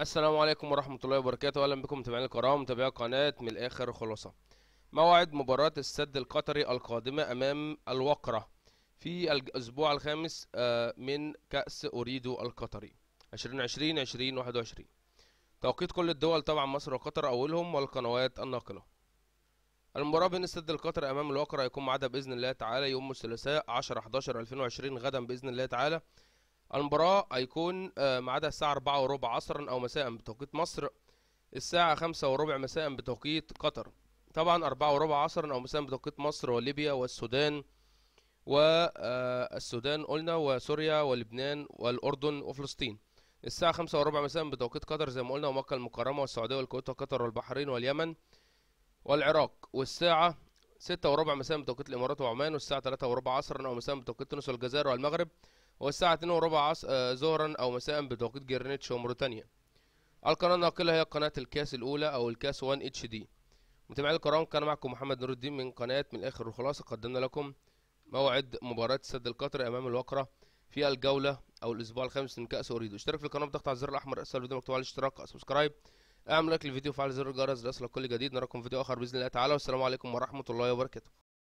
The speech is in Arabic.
السلام عليكم ورحمة الله وبركاته أهلا بكم متابعينا الكرام متابعي قناة من الآخر خلاصة موعد مباراة السد القطري القادمة أمام الوقرة في الأسبوع الخامس آه، من كأس أوريدو القطري 2020 2021 توقيت كل الدول طبعا مصر وقطر أولهم والقنوات الناقلة المباراة بين السد القطري أمام الوقرة هيكون ميعادها بإذن الله تعالى يوم الثلاثاء 10 11 2020 غدا بإذن الله تعالى المباراة هيكون آه، ميعادها الساعة أربعة وربع عصرا أو مساء بتوقيت مصر الساعة خمسة وربع مساء بتوقيت قطر طبعا أربعة وربع عصرا أو مساء بتوقيت مصر وليبيا والسودان والسودان آه، قلنا وسوريا ولبنان والأردن وفلسطين الساعة خمسة وربع مساء بتوقيت قطر زي ما قلنا ومكة المكرمة والسعودية والكويت وقطر والبحرين واليمن والعراق والساعة ستة وربع مساء بتوقيت الإمارات وعمان والساعة تلاتة وربع عصرا أو مساء بتوقيت تونس والجزائر والمغرب والساعة 2 وربع ظهرا آه، أو مساء بتوقيت جرينتش وموريتانيا القناة الناقلة هي قناة الكاس الأولى أو الكاس 1 اتش دي متابعي الكرام كان معكم محمد نور الدين من قناة من الآخر والخلاصة قدمنا لكم موعد مباراة سد القطر أمام الوقرة في الجولة أو الأسبوع الخامس من كأس أوريدو اشترك في القناة بضغط على الزر الأحمر أسفل الفيديو مكتوب عليه اشتراك سبسكرايب اعمل لايك للفيديو وفعل زر الجرس ليصلك كل جديد نراكم في فيديو آخر بإذن الله تعالى والسلام عليكم ورحمة الله وبركاته